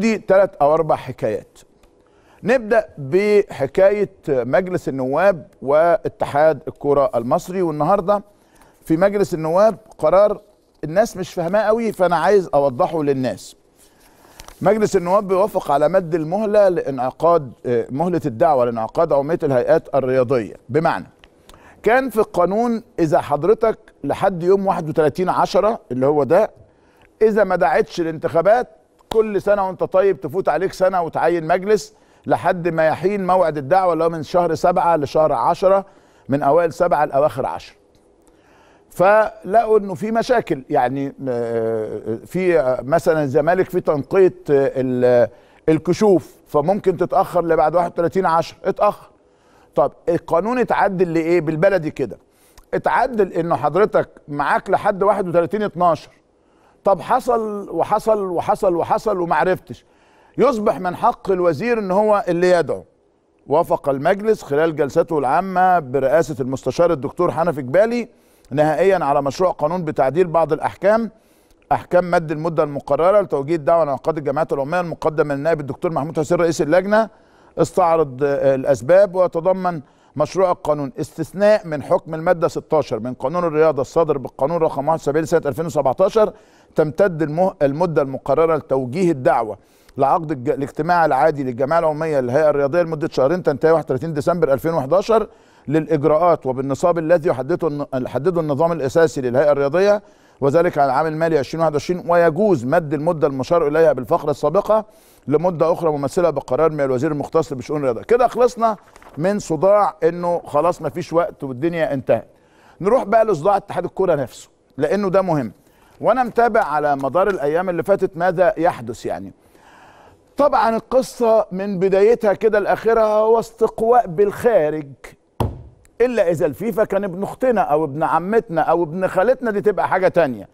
دي ثلاث او اربع حكايات نبدا بحكايه مجلس النواب واتحاد الكره المصري والنهارده في مجلس النواب قرار الناس مش فاهماه قوي فانا عايز اوضحه للناس مجلس النواب بيوافق على مد المهله لانعقاد آه، مهله الدعوه لانعقاد عموميه الهيئات الرياضيه بمعنى كان في القانون اذا حضرتك لحد يوم 31 10 اللي هو ده اذا ما دعتش الانتخابات كل سنه وانت طيب تفوت عليك سنه وتعين مجلس لحد ما يحين موعد الدعوه اللي هو من شهر سبعه لشهر عشره من اوائل سبعه لاواخر عشره. فلقوا انه في مشاكل يعني آه، آه، في آه، مثلا الزمالك في تنقيط الكشوف فممكن تتاخر لبعد 31 10 اتاخر. طب القانون اتعدل لايه بالبلدي كده؟ اتعدل انه حضرتك معاك لحد 31 12 طب حصل وحصل وحصل وحصل وما عرفتش يصبح من حق الوزير ان هو اللي يدعو وافق المجلس خلال جلسته العامة برئاسة المستشار الدكتور حنفي جبالي نهائيا على مشروع قانون بتعديل بعض الأحكام أحكام مد المدة المقررة لتوجيه دعوة لانعقاد الجمعيات العمومية المقدمة للنائب الدكتور محمود حسين رئيس اللجنة استعرض الأسباب وتضمن مشروع القانون استثناء من حكم المادة 16 من قانون الرياضة الصادر بالقانون رقم 71 سنة 2017 تمتد المدة المقررة لتوجيه الدعوة لعقد الاجتماع العادي للجمعية العمومية للهيئة الرياضية لمدة شهرين تنتهي 31 ديسمبر 2011 للإجراءات وبالنصاب الذي يحدده يحدده النظام الأساسي للهيئة الرياضية وذلك على العام المالي 2021 ويجوز مد المدة المشار إليها بالفقرة السابقة لمده اخرى ممثله بقرار من الوزير المختص بشؤون الرياضه كده خلصنا من صداع انه خلاص ما فيش وقت والدنيا انتهت نروح بقى لصداع اتحاد الكوره نفسه لانه ده مهم وانا متابع على مدار الايام اللي فاتت ماذا يحدث يعني طبعا القصه من بدايتها كده لاخرها هو استقواء بالخارج الا اذا الفيفا كان ابن اختنا او ابن عمتنا او ابن خالتنا دي تبقى حاجه تانيه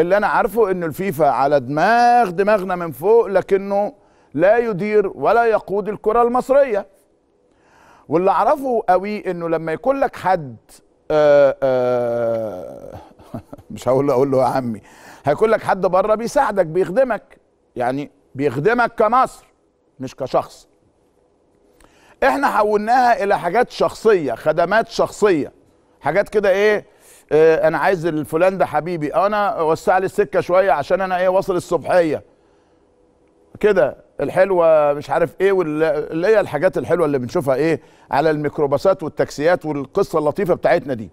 اللي انا عارفه انه الفيفا على دماغ دماغنا من فوق لكنه لا يدير ولا يقود الكره المصريه واللي اعرفه قوي انه لما يكون لك حد آآ آه، آآ آه، مش هقول اقول له يا عمي هيكون لك حد بره بيساعدك بيخدمك يعني بيخدمك كمصر مش كشخص احنا حولناها الى حاجات شخصيه خدمات شخصيه حاجات كده ايه آه، انا عايز الفلان ده حبيبي انا وسع لي السكه شويه عشان انا ايه واصل الصبحيه كده الحلوه مش عارف ايه واللي هي الحاجات الحلوه اللي بنشوفها ايه على الميكروباصات والتاكسيات والقصه اللطيفه بتاعتنا دي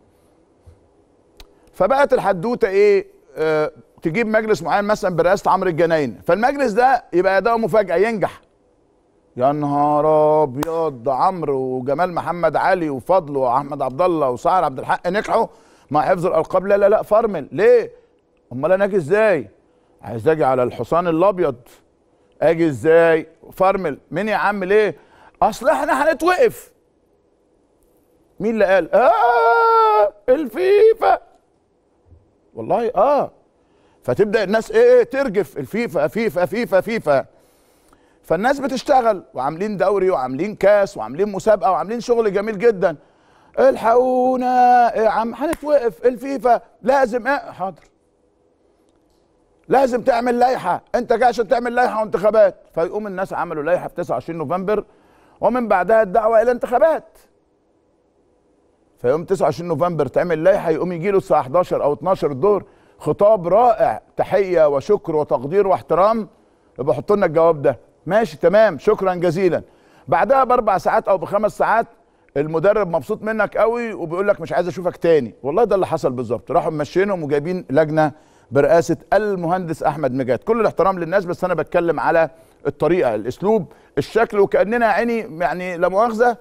فبقت الحدوته ايه اه تجيب مجلس معين مثلا برئاسه عمرو الجناين فالمجلس ده يبقى ده مفاجاه ينجح يا نهار ابيض عمرو وجمال محمد علي وفضل واحمد عبد الله وسعر عبد الحق نجحوا مع حفظ الالقاب لا لا لا فرمل ليه امال انا اجي ازاي عايز اجي على الحصان الابيض اجي ازاي فرمل مين يا عم ليه اصل احنا هنتوقف مين اللي قال اه الفيفا والله اه فتبدا الناس ايه, ايه ترجف الفيفا فيفا فيفا فيفا فالناس بتشتغل وعاملين دوري وعاملين كاس وعاملين مسابقه وعاملين شغل جميل جدا الحقونا إيه يا عم هنتوقف الفيفا لازم اه حاضر لازم تعمل لائحه انت جاي عشان تعمل لائحه وانتخابات فيقوم الناس عملوا لائحه في 29 نوفمبر ومن بعدها الدعوه الى انتخابات فيوم 29 نوفمبر تعمل لائحه يقوم يجي له الساعه 11 او 12 الدور خطاب رائع تحيه وشكر وتقدير واحترام يبقى حط لنا الجواب ده ماشي تمام شكرا جزيلا بعدها باربع ساعات او بخمس ساعات المدرب مبسوط منك قوي وبيقول لك مش عايز اشوفك تاني والله ده اللي حصل بالظبط راحوا ممشينهم وجايبين لجنه برئاسه المهندس احمد مجاد كل الاحترام للناس بس انا بتكلم على الطريقه الاسلوب الشكل وكاننا عيني يعني لا مؤاخذه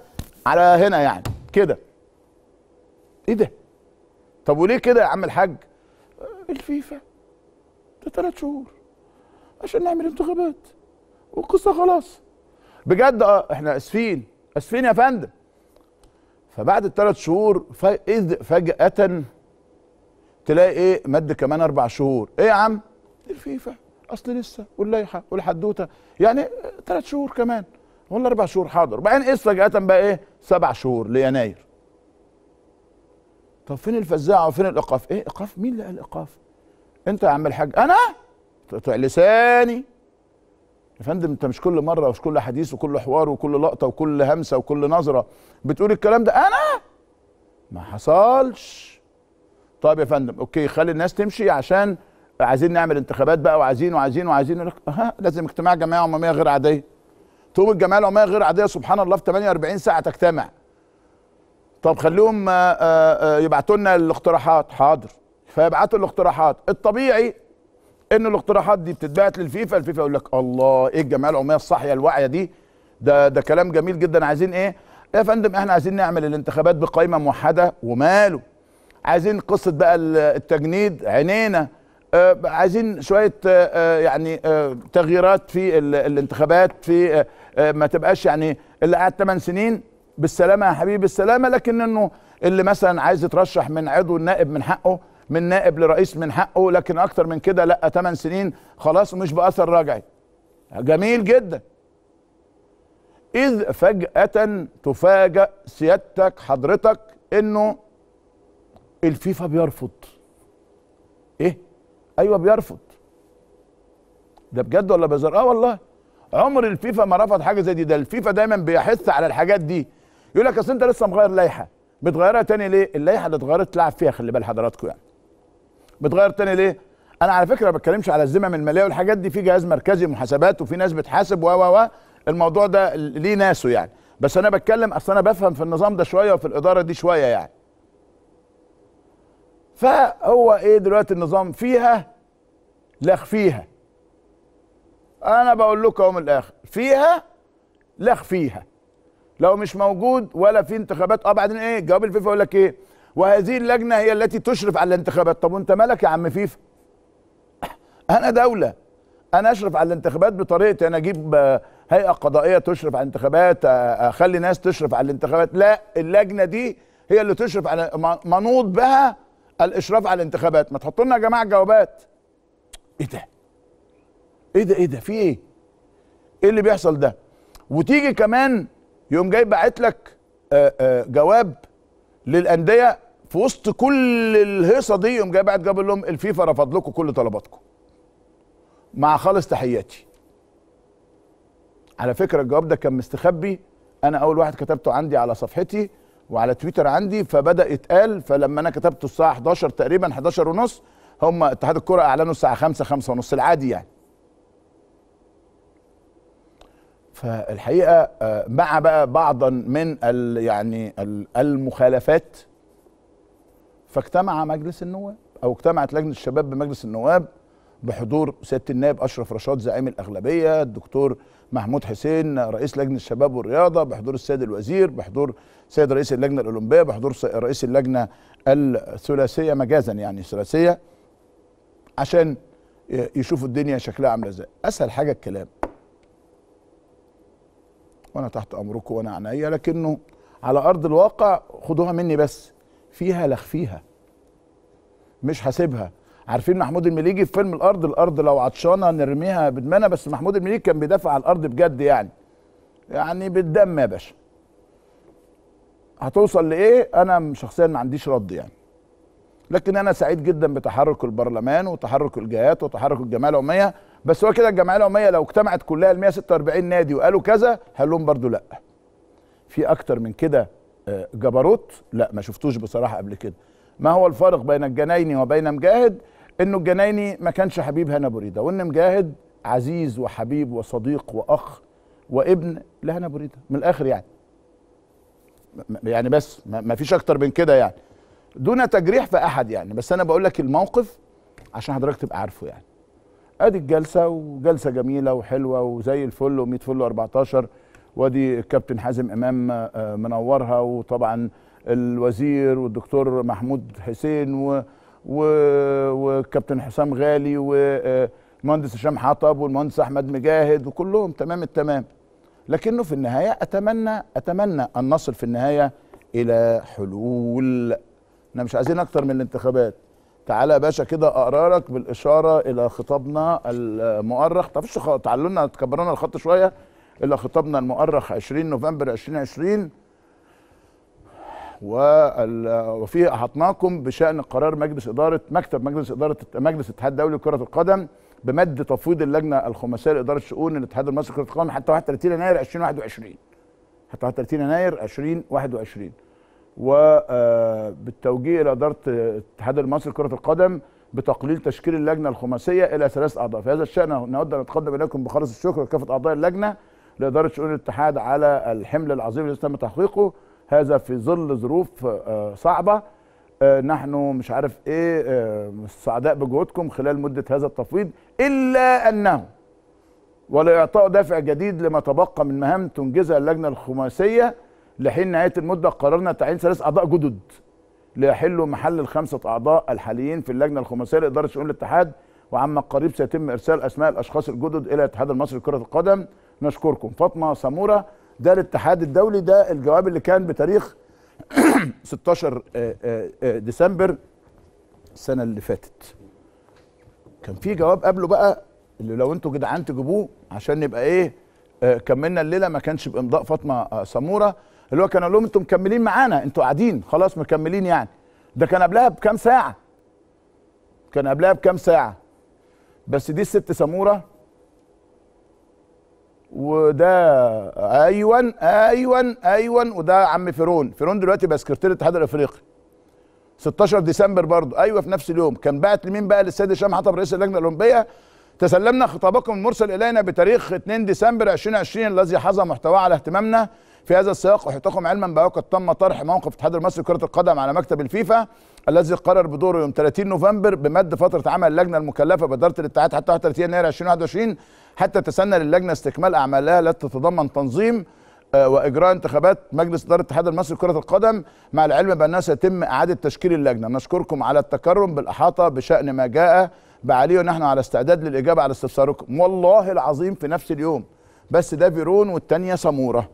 على هنا يعني كده ايه ده طب وليه كده يا عم الحاج الفيفا ده ثلاث شهور عشان نعمل انتخابات والقصه خلاص بجد اه احنا اسفين اسفين يا فندم فبعد الثلاث شهور اذ فجاه تلاقي ايه مد كمان اربع شهور ايه يا عم الفيفا اصل لسه واللائحه والحدوته يعني ثلاث شهور كمان ولا اربع شهور حاضر بعدين ايه فجاه بقى ايه سبع شهور ليناير طب فين الفزاعه وفين الايقاف ايه ايقاف مين اللي قال ايقاف انت يا عم الحاج انا لساني يا فندم انت مش كل مره ومش كل حديث وكل حوار وكل لقطه وكل همسه وكل نظره بتقول الكلام ده انا ما حصلش طيب يا فندم اوكي خلي الناس تمشي عشان عايزين نعمل انتخابات بقى وعايزين وعايزين وعايزين ها لازم اجتماع جمعيه عموميه غير عاديه تقوم الجمعيه العموميه غير عاديه سبحان الله في 48 ساعه تجتمع طب خليهم آه، آه، آه، يبعتوا لنا الاقتراحات حاضر فيبعتوا الاقتراحات الطبيعي ان الاقتراحات دي بتتبعت للفيفا الفيفا يقول لك الله ايه الجمعيه العموميه الصاحيه الواعيه دي ده ده كلام جميل جدا عايزين ايه يا فندم احنا عايزين نعمل الانتخابات بقائمه موحده وماله عايزين قصه بقى التجنيد عينينا آه عايزين شويه آه, آه، يعني آه تغييرات في الانتخابات في آه، آه، ما تبقاش يعني اللي قعد 8 سنين بالسلامه يا حبيبي بالسلامه لكن انه اللي مثلا عايز يترشح من عضو النائب من حقه من نائب لرئيس من حقه لكن اكتر من كده لا 8 سنين خلاص مش باثر رجعي جميل جدا اذ فجاه تفاجأ سيادتك حضرتك انه الفيفا بيرفض ايه ايوه بيرفض ده بجد ولا بهزار اه والله عمر الفيفا ما رفض حاجه زي دي ده الفيفا دايما بيحث على الحاجات دي يقول لك اصل انت لسه مغير لائحه بتغيرها تاني ليه اللائحه اللي اتغيرت تلعب فيها خلي بال حضراتكم يعني بتغير تاني ليه انا على فكره ما بتكلمش على الذمم الماليه والحاجات دي في جهاز مركزي محاسبات وفي ناس بتحاسب و و و الموضوع ده ليه ناسه يعني بس انا بتكلم اصل انا بفهم في النظام ده شويه وفي الاداره دي شويه يعني فهو ايه دلوقتي النظام فيها لخ فيها انا بقول لكم اهو من الاخر فيها لخ فيها لو مش موجود ولا في انتخابات اه بعدين ايه جواب الفيفا يقول لك ايه وهذه اللجنه هي التي تشرف على الانتخابات طب وانت مالك يا عم فيفا انا دوله انا اشرف على الانتخابات بطريقه انا اجيب آه، هيئه قضائيه تشرف على الانتخابات آه، اخلي ناس تشرف على الانتخابات لا اللجنه دي هي اللي تشرف على منوط بها الاشراف على الانتخابات ما تحطوا لنا يا جماعه جوابات ايه ده ايه ده ايه ده في ايه ايه اللي بيحصل ده وتيجي كمان يقوم جاي باعت لك آه، جواب للانديه في وسط كل الهيصه دي يوم جاي بعت جاب لهم الفيفا رفض لكم كل طلباتكم مع خالص تحياتي على فكره الجواب ده كان مستخبي انا اول واحد كتبته عندي على صفحتي وعلى تويتر عندي فبدا يتقال فلما انا كتبته الساعه 11 تقريبا 11 ونص هم اتحاد الكره اعلنوا الساعه 5 5 ونص العادي يعني فالحقيقه آه، مع بقى بعضا من ال يعني المخالفات فاجتمع مجلس النواب او اجتمعت لجنه الشباب بمجلس النواب بحضور سياده النائب اشرف رشاد زعيم الاغلبيه الدكتور محمود حسين رئيس لجنه الشباب والرياضه بحضور السيد الوزير بحضور سيد رئيس اللجنه الاولمبيه بحضور رئيس اللجنه الثلاثيه مجازا يعني ثلاثيه عشان يشوفوا الدنيا شكلها عامله ازاي اسهل حاجه الكلام وانا تحت امركم وانا عينيا لكنه على ارض الواقع خدوها مني بس فيها لخفيها مش هسيبها عارفين محمود المليجي في فيلم الارض الارض لو عطشانه نرميها بدمنا بس محمود المليجي كان بيدافع على الارض بجد يعني يعني بالدم يا باشا هتوصل لايه انا شخصيا ما عنديش رد يعني لكن انا سعيد جدا بتحرك البرلمان وتحرك الجهات وتحرك الجمعيه العموميه بس هو كده الجمعيه العموميه لو اجتمعت كلها ال 146 نادي وقالوا كذا هقول لهم برضو لا في اكتر من كده جبروت لا ما شفتوش بصراحه قبل كده ما هو الفارق بين الجنايني وبين مجاهد انه الجنايني ما كانش حبيب هنا بريده وان مجاهد عزيز وحبيب وصديق واخ وابن لهنا بريده من الاخر يعني يعني بس ما فيش اكتر من كده يعني دون تجريح في احد يعني بس انا بقول لك الموقف عشان حضرتك تبقى عارفه يعني ادي الجلسه وجلسه جميله وحلوه وزي الفل و100 فل و14 وادي الكابتن حازم امام آه، منورها وطبعا الوزير والدكتور محمود حسين و وكابتن حسام غالي والمهندس آه، هشام حطب والمهندس احمد مجاهد وكلهم تمام التمام لكنه في النهايه اتمنى اتمنى ان نصل في النهايه الى حلول احنا مش عايزين اكتر من الانتخابات تعالى يا باشا كده اقرارك بالاشاره الى خطابنا المؤرخ طب تعالوا لنا تكبرونا الخط شويه إلى خطابنا المؤرخ 20 نوفمبر 2020 وفيه أحطناكم بشأن قرار مجلس إدارة مكتب مجلس إدارة مجلس الاتحاد الدولي لكرة القدم بمد تفويض اللجنة الخماسية لإدارة شؤون الاتحاد المصري لكرة القدم حتى 31 يناير 2021 حتى 31 يناير 2021 وبالتوجيه آه، إلى إدارة الاتحاد المصري لكرة القدم بتقليل تشكيل اللجنه الخماسيه الى ثلاث اعضاء في هذا الشان نود ان نتقدم اليكم بخالص الشكر لكافه اعضاء اللجنه لاداره شؤون الاتحاد على الحمل العظيم الذي تم تحقيقه هذا في ظل ظروف آه، صعبه آه، نحن مش عارف ايه سعداء آه، بجهودكم خلال مده هذا التفويض الا انه ولا اعطاء دافع جديد لما تبقى من مهام تنجزها اللجنه الخماسيه لحين نهايه المده قررنا تعيين ثلاث اعضاء جدد ليحلوا محل الخمسه اعضاء الحاليين في اللجنه الخماسيه لاداره شؤون الاتحاد وعما قريب سيتم ارسال اسماء الاشخاص الجدد الى الاتحاد المصري لكره القدم نشكركم فاطمه سموره ده الاتحاد الدولي ده الجواب اللي كان بتاريخ 16 آه، آه، آه، ديسمبر السنه اللي فاتت كان في جواب قبله بقى اللي لو انتوا جدعان تجيبوه عشان نبقى ايه كملنا الليله ما كانش بامضاء فاطمه ساموره سموره اللي هو كان قال لهم انتوا مكملين معانا انتوا قاعدين خلاص مكملين يعني ده كان قبلها بكام ساعه كان قبلها بكام ساعه بس دي الست سموره وده ايون ايون ايون وده عم فيرون فيرون دلوقتي بقى سكرتير الاتحاد الافريقي 16 ديسمبر برضه ايوه في نفس اليوم كان بعت لمين بقى للسيد هشام حطب رئيس اللجنه الاولمبيه تسلمنا خطابكم المرسل الينا بتاريخ 2 ديسمبر 2020 الذي حظى محتواه على اهتمامنا في هذا السياق احيطكم علما بوقد تم طرح موقف الاتحاد المصري لكره القدم على مكتب الفيفا الذي قرر بدوره يوم 30 نوفمبر بمد فتره عمل اللجنه المكلفه باداره الاتحاد حتى 31 يناير 2021 حتى تسنى للجنه استكمال اعمالها التي تتضمن تنظيم آه، واجراء انتخابات مجلس اداره الاتحاد المصري لكره القدم مع العلم بانها سيتم اعاده تشكيل اللجنه نشكركم على التكرم بالاحاطه بشان ما جاء بعليه ونحن على استعداد للاجابه على استفساركم والله العظيم في نفس اليوم بس ده فيرون والتانيه سموره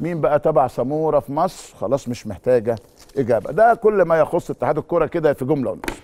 مين بقى تبع سموره في مصر خلاص مش محتاجه اجابه ده كل ما يخص اتحاد الكرة كده في جمله ونص